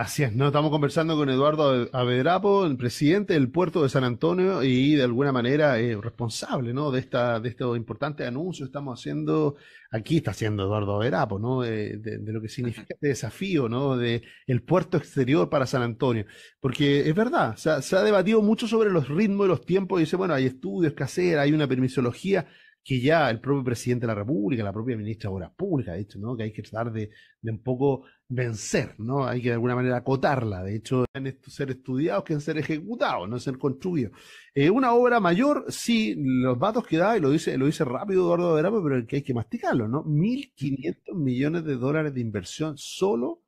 Así es, ¿no? Estamos conversando con Eduardo Avedrapo, el presidente del puerto de San Antonio y de alguna manera eh, responsable, ¿no? De, esta, de este importante anuncio que estamos haciendo, aquí está haciendo Eduardo Averapo, ¿no? De, lo que significa este desafío, ¿no? De el puerto exterior para San Antonio. Porque es verdad, se ha, debatido mucho sobre los ritmos y los tiempos, y dice, bueno, hay estudios que hacer, hay una permisología, que ya el propio presidente de la República, la propia ministra de Obras Públicas, ha dicho, ¿no? que hay que tratar de, un poco vencer, ¿no? Hay que de alguna manera acotarla, de hecho, en ser estudiados que ser ejecutados, no ser construidos. Eh, una obra mayor, sí, los datos que da, y lo dice, lo dice rápido Eduardo Verapo, pero que hay que masticarlo, ¿no? 1.500 millones de dólares de inversión solo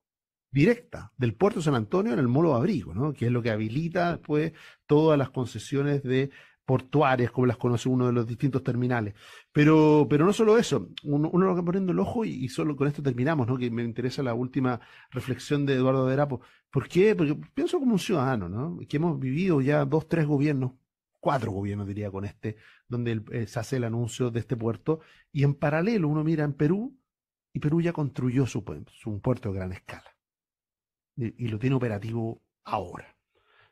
directa del puerto de San Antonio en el molo abrigo, ¿no? Que es lo que habilita después todas las concesiones de portuarias, como las conoce uno de los distintos terminales. Pero, pero no solo eso, uno, uno que va poniendo el ojo y, solo con esto terminamos, ¿no? Que me interesa la última reflexión de Eduardo Derapo. ¿Por qué? Porque pienso como un ciudadano, ¿no? Que hemos vivido ya dos, tres gobiernos, cuatro gobiernos diría con este, donde eh, se hace el anuncio de este puerto, y en paralelo uno mira en Perú, y Perú ya construyó su, su puerto de gran escala. Y, y lo tiene operativo ahora.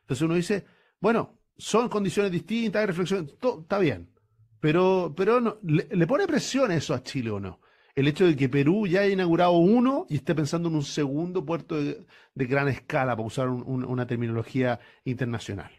Entonces uno dice, bueno, son condiciones distintas, de reflexión. está bien. Pero, pero no, le, pone presión eso a Chile o no? El hecho de que Perú ya ha inaugurado uno y esté pensando en un segundo puerto de, gran escala, para usar una terminología internacional.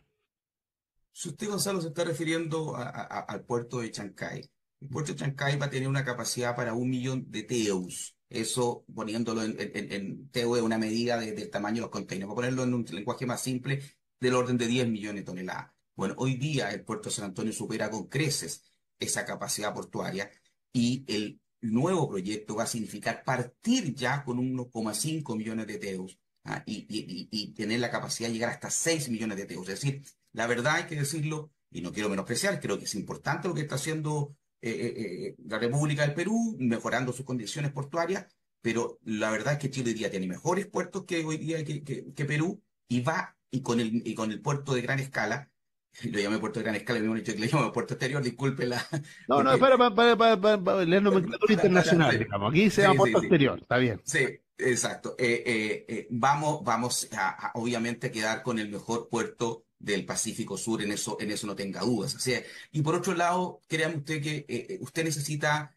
Si usted, Gonzalo, se está refiriendo al puerto de Chancay, el puerto de Chancay va a tener una capacidad para un millón de teus. Eso poniéndolo en, en, es una medida del tamaño de los containers. para ponerlo en un lenguaje más simple, del orden de 10 millones de toneladas. Bueno, hoy día el puerto de San Antonio supera con creces esa capacidad portuaria y el nuevo proyecto va a significar partir ya con 1,5 millones de teus ¿ah? y, tener la capacidad de llegar hasta 6 millones de teus. Es decir, la verdad hay que decirlo, y no quiero menospreciar, creo que es importante lo que está haciendo eh, eh, eh, la República del Perú, mejorando sus condiciones portuarias, pero la verdad es que Chile hoy día tiene mejores puertos que hoy día que, que Perú y va y con el, y con el puerto de gran escala, lo llamé puerto de gran escala, me dicho que le llamo puerto exterior, disculpe la... No, no, espera, para, para, la nomenclatura internacional, aquí se llama puerto exterior, está bien. Sí, exacto. Eh, eh, eh, vamos, vamos a, obviamente a quedar con el mejor puerto del Pacífico Sur, en eso, en eso no tenga dudas. O y por otro lado, créame usted que usted necesita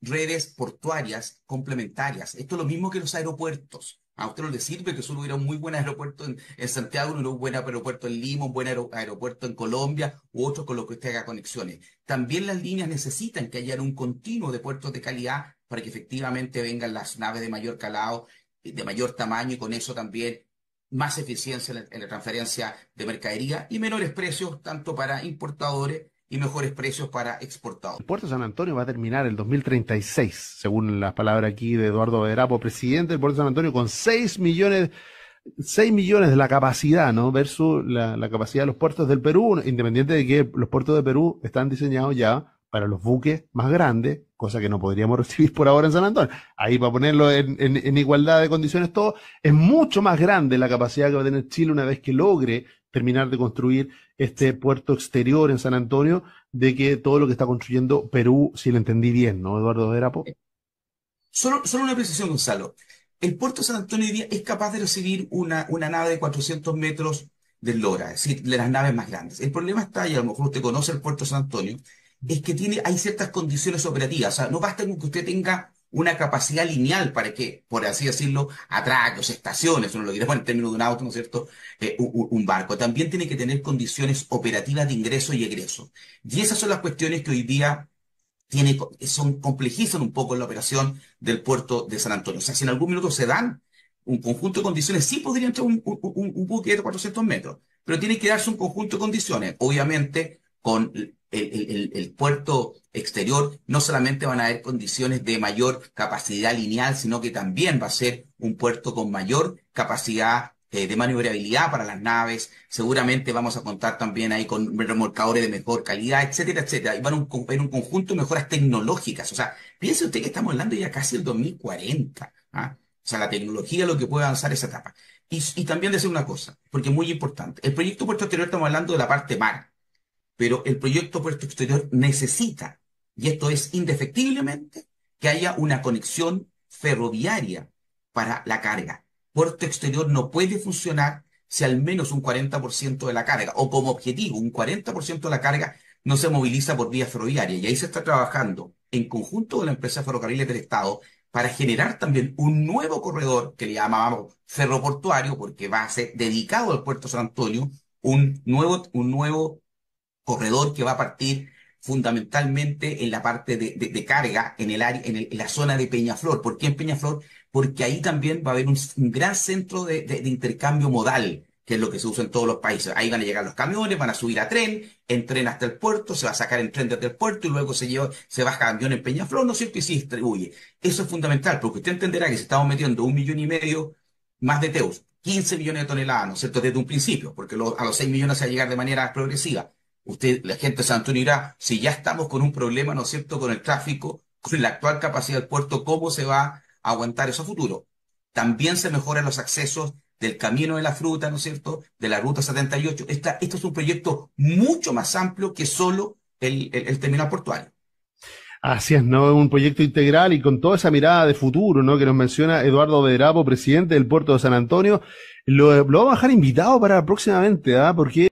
redes portuarias complementarias. Esto es lo mismo que los aeropuertos. A usted no le sirve que solo hubiera un muy buen aeropuerto en, Santiago, un buen aeropuerto en Lima, un buen aeropuerto en Colombia u otro con lo que usted haga conexiones. También las líneas necesitan que haya un continuo de puertos de calidad para que efectivamente vengan las naves de mayor calado, de mayor tamaño y con eso también más eficiencia en la transferencia de mercadería y menores precios tanto para importadores y mejores precios para exportados. El puerto de San Antonio va a terminar el 2036, según las palabras aquí de Eduardo Verapo, presidente del puerto de San Antonio, con 6 millones 6 millones de la capacidad, ¿no? Versus la, capacidad de los puertos del Perú, independiente de que los puertos de Perú están diseñados ya para los buques más grandes, cosa que no podríamos recibir por ahora en San Antonio. Ahí para ponerlo en igualdad de condiciones todo, es mucho más grande la capacidad que va a tener Chile una vez que logre terminar de construir este puerto exterior en San Antonio, de que todo lo que está construyendo Perú, si lo entendí bien, ¿no, Eduardo Derapo? Eh, solo, solo una precisión, Gonzalo. El puerto de San Antonio día es capaz de recibir una, una nave de 400 metros del Lora, es decir, de las naves más grandes. El problema está, y a lo mejor usted conoce el puerto de San Antonio, es que tiene, hay ciertas condiciones operativas. O sea, no basta con que usted tenga una capacidad lineal para que, por así decirlo, atracos, estaciones, uno lo diría bueno, en términos de un auto, ¿no es cierto?, eh, un, barco. También tiene que tener condiciones operativas de ingreso y egreso. Y esas son las cuestiones que hoy día tiene, son, complejizan un poco la operación del puerto de San Antonio. O sea, si en algún minuto se dan un conjunto de condiciones, sí podría entrar un, un buque de 400 metros, pero tiene que darse un conjunto de condiciones, obviamente con el, puerto exterior, no solamente van a haber condiciones de mayor capacidad lineal, sino que también va a ser un puerto con mayor capacidad eh, de maniobrabilidad para las naves. Seguramente vamos a contar también ahí con remolcadores de mejor calidad, etcétera, etcétera. Y van a un, un conjunto de mejoras tecnológicas. O sea, piense usted que estamos hablando ya casi el 2040. ¿ah? O sea, la tecnología lo que puede avanzar esa etapa. Y, y también decir una cosa, porque es muy importante. El proyecto Puerto Exterior estamos hablando de la parte mar pero el proyecto Puerto Exterior necesita, y esto es indefectiblemente, que haya una conexión ferroviaria para la carga. Puerto Exterior no puede funcionar si al menos un 40% de la carga, o como objetivo, un 40% de la carga no se moviliza por vía ferroviaria. Y ahí se está trabajando en conjunto con la empresa Ferrocarriles del Estado para generar también un nuevo corredor que le llamábamos ferroportuario, porque va a ser dedicado al puerto San Antonio, un nuevo, un nuevo corredor que va a partir fundamentalmente en la parte de, carga, en, el área, en, la zona de Peñaflor. ¿Por qué en Peñaflor? Porque ahí también va a haber un, gran centro de, intercambio modal, que es lo que se usa en todos los países. Ahí van a llegar los camiones, van a subir a tren, en tren hasta el puerto, se va a sacar en tren desde el puerto y luego se, lleva, se baja camión en Peñaflor, ¿no es cierto? Y se distribuye. Eso es fundamental, porque usted entenderá que se estamos metiendo un millón y medio más de teus, 15 millones de toneladas, ¿no es cierto?, desde un principio, porque lo, a los 6 millones se va a llegar de manera progresiva Usted, la gente de San Antonio dirá, si ya estamos con un problema, ¿no es cierto?, con el tráfico, con la actual capacidad del puerto, ¿cómo se va a aguantar eso futuro? También se mejoran los accesos del camino de la fruta, ¿no es cierto?, de la ruta 78. Esta, esto es un proyecto mucho más amplio que solo el, el, terminal portuario. Así es, ¿no? Un proyecto integral y con toda esa mirada de futuro, ¿no? Que nos menciona Eduardo Bedrapo, presidente del puerto de San Antonio. Lo, lo a dejar invitado para próximamente, ¿ah? Porque